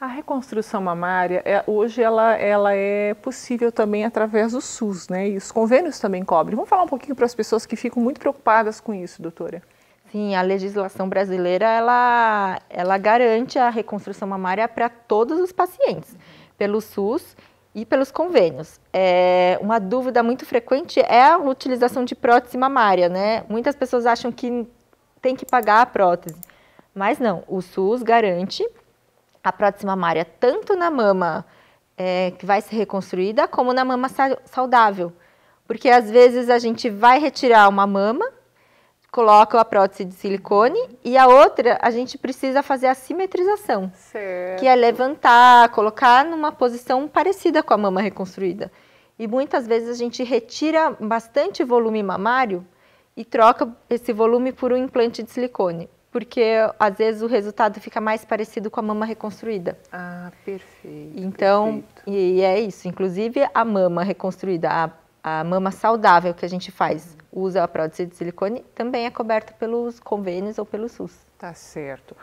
A reconstrução mamária, é, hoje ela, ela é possível também através do SUS, né? E os convênios também cobrem. Vamos falar um pouquinho para as pessoas que ficam muito preocupadas com isso, doutora. Sim, a legislação brasileira, ela, ela garante a reconstrução mamária para todos os pacientes, pelo SUS e pelos convênios. É, uma dúvida muito frequente é a utilização de prótese mamária, né? Muitas pessoas acham que tem que pagar a prótese, mas não, o SUS garante a próxima mamária, é tanto na mama é, que vai ser reconstruída, como na mama saudável. Porque às vezes a gente vai retirar uma mama, coloca a prótese de silicone e a outra a gente precisa fazer a simetrização, certo. que é levantar, colocar numa posição parecida com a mama reconstruída. E muitas vezes a gente retira bastante volume mamário e troca esse volume por um implante de silicone porque às vezes o resultado fica mais parecido com a mama reconstruída. Ah, perfeito. Então, perfeito. E, é isso. Inclusive, a mama reconstruída, a, a mama saudável que a gente faz, usa a prótese de silicone, também é coberta pelos convênios ou pelo SUS. Tá certo.